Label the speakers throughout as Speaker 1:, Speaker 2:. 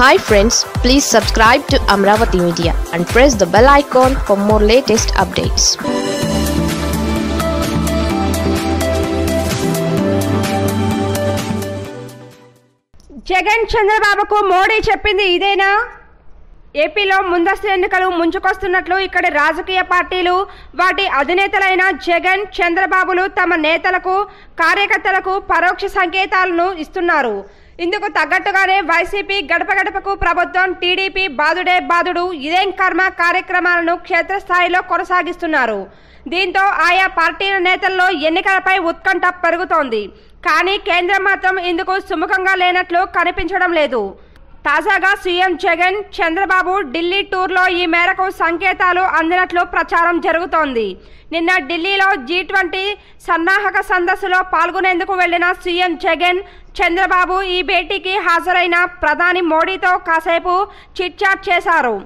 Speaker 1: hi friends please subscribe to Amaravati media and press the bell icon for more latest updates Jagan చంద్రబాబుకు మోడీ చెప్పింది ఇదేనా ఏపీలో ముందస్తు ఎన్నికలు ముంచుకొస్తున్నట్లు ఇక్కడ రాజకీయ పార్టీలు వాటి అధినేతలైన జగన్ చంద్రబాబులు తమ నేతలకు కార్యకర్తలకు పరోక్ష సంకేతాలను ఇస్తున్నారు ఇందుకు తగ్గట్టుగానే వైసీపీ గడప గడపకు ప్రభుత్వం టీడీపీ బాదుడే బాదుడు ఇదేం కర్మ కార్యక్రమాలను క్షేత్రస్థాయిలో కొనసాగిస్తున్నారు దీంతో ఆయా పార్టీల నేతల్లో ఎన్నికలపై ఉత్కంఠ పెరుగుతోంది కానీ కేంద్రం మాత్రం ఇందుకు సుముఖంగా లేనట్లు కనిపించడం లేదు తాజాగా సీఎం జగన్ చంద్రబాబు ఢిల్లీ టూర్లో ఈ మేరకు సంకేతాలు అందినట్లు ప్రచారం జరుగుతోంది నిన్న ఢిల్లీలో జీ ట్వంటీ సన్నాహక సందస్సులో పాల్గొనేందుకు వెళ్లిన సీఎం జగన్ చంద్రబాబు ఈ భేటీకి హాజరైన ప్రధాని మోడీతో కాసేపు చిట్చాట్ చేశారు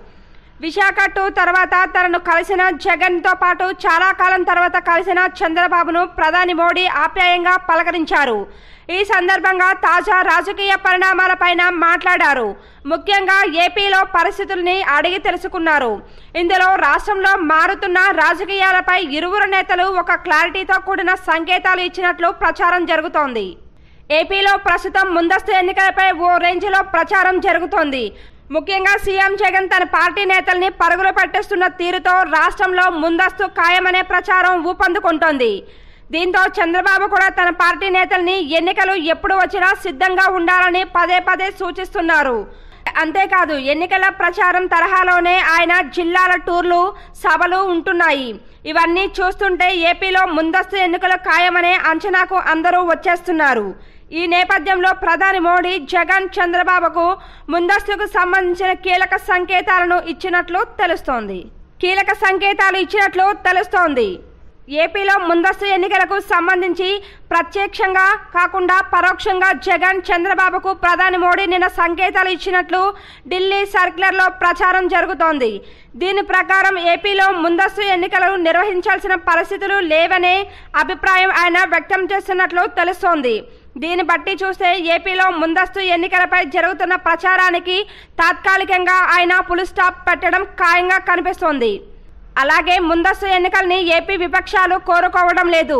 Speaker 1: విశాఖ టూ తర్వాత తనను కలిసిన జగన్తో పాటు చాలా కాలం తర్వాత కలిసిన చంద్రబాబును ప్రధాని మోడీ ఆప్యాయంగా పలకరించారు ఈ సందర్భంగా తాజా రాజకీయ పరిణామాలపైన మాట్లాడారు ముఖ్యంగా ఏపీలో పరిస్థితుల్ని అడిగి తెలుసుకున్నారు ఇందులో రాష్ట్రంలో మారుతున్న రాజకీయాలపై ఇరువురు నేతలు ఒక క్లారిటీతో కూడిన సంకేతాలు ఇచ్చినట్లు ప్రచారం జరుగుతోంది ఏపీలో ప్రస్తుతం ముందస్తు ఎన్నికలపై ఓ రేంజ్లో ప్రచారం జరుగుతోంది ముఖ్యంగా సీఎం జగన్ తన పార్టీ నేతల్ని పరుగులు పట్టేస్తున్న తీరుతో రాష్ట్రంలో ముందస్తు ఖాయమనే ప్రచారం ఊపందుకుంటోంది దీంతో చంద్రబాబు కూడా తన పార్టీ నేతల్ని ఎన్నికలు ఎప్పుడు వచ్చినా సిద్ధంగా ఉండాలని పదే పదే సూచిస్తున్నారు అంతేకాదు ఎన్నికల ప్రచారం తరహాలోనే ఆయన జిల్లాల టూర్లు సభలు ఉంటున్నాయి ఇవన్నీ చూస్తుంటే ఏపీలో ముందస్తు ఎన్నికలు ఖాయమనే అంచనాకు అందరూ వచ్చేస్తున్నారు ఈ నేపథ్యంలో ప్రధాని మోడీ జగన్ చంద్రబాబుకు ముందస్తుకు సంబంధించిన కీలక సంకేతాలను ఇచ్చినట్లు తెలుస్తోంది కీలక సంకేతాలు ఇచ్చినట్లు తెలుస్తోంది ఏపీలో ముందస్తు ఎన్నికలకు సంబంధించి ప్రత్యక్షంగా కాకుండా పరోక్షంగా జగన్ చంద్రబాబుకు ప్రధాని మోడీ నిన్న సంకేతాలు ఇచ్చినట్లు ఢిల్లీ సర్క్యులర్లో ప్రచారం జరుగుతోంది దీని ప్రకారం ఏపీలో ముందస్తు ఎన్నికలను నిర్వహించాల్సిన పరిస్థితులు లేవనే అభిప్రాయం ఆయన వ్యక్తం చేస్తున్నట్లు తెలుస్తోంది దీన్ని బట్టి చూస్తే ఏపీలో ముందస్తు ఎన్నికలపై జరుగుతున్న ప్రచారానికి తాత్కాలికంగా ఆయన పులిస్టాప్ పెట్టడం ఖాయంగా కనిపిస్తోంది అలాగే ముందస్తు ఎన్నికల్ని ఏపీ విపక్షాలు కోరుకోవడం లేదు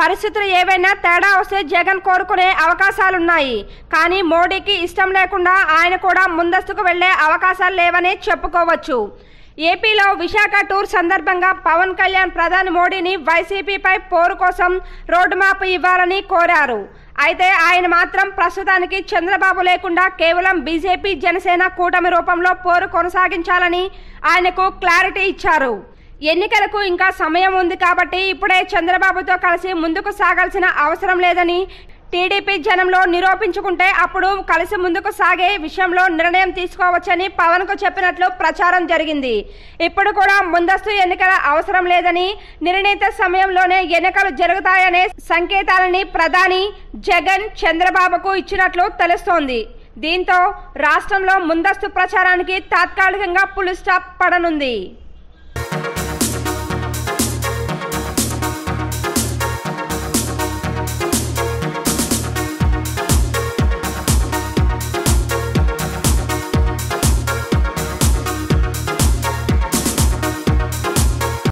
Speaker 1: పరిస్థితులు ఏవైనా తేడా వస్తే జగన్ కోరుకునే అవకాశాలున్నాయి కానీ మోడీకి ఇష్టం లేకుండా ఆయన కూడా ముందస్తుకు వెళ్లే అవకాశాలు లేవని చెప్పుకోవచ్చు ఏపీలో విశాఖ టూర్ సందర్భంగా పవన్ కళ్యాణ్ ప్రధాని మోడీని వైసీపీపై పోరు కోసం రోడ్డు మ్యాప్ ఇవ్వాలని కోరారు అయితే ఆయన మాత్రం ప్రస్తుతానికి చంద్రబాబు లేకుండా కేవలం బీజేపీ జనసేన కూటమి రూపంలో పోరు కొనసాగించాలని ఆయనకు క్లారిటీ ఇచ్చారు ఎన్నికలకు ఇంకా సమయం ఉంది కాబట్టి ఇప్పుడే చంద్రబాబుతో కలిసి ముందుకు సాగాల్సిన అవసరం లేదని టీడీపీ జనంలో నిరూపించుకుంటే అప్పుడు కలిసి ముందుకు సాగే విషయంలో నిర్ణయం తీసుకోవచ్చని పవన్ కు చెప్పినట్లు ప్రచారం జరిగింది ఇప్పుడు కూడా ముందస్తు ఎన్నికల అవసరం లేదని నిర్ణీత సమయంలోనే ఎన్నికలు జరుగుతాయనే సంకేతాలని ప్రధాని జగన్ చంద్రబాబుకు ఇచ్చినట్లు తెలుస్తోంది దీంతో రాష్ట్రంలో ముందస్తు ప్రచారానికి తాత్కాలికంగా పులిస్టాప్ పడనుంది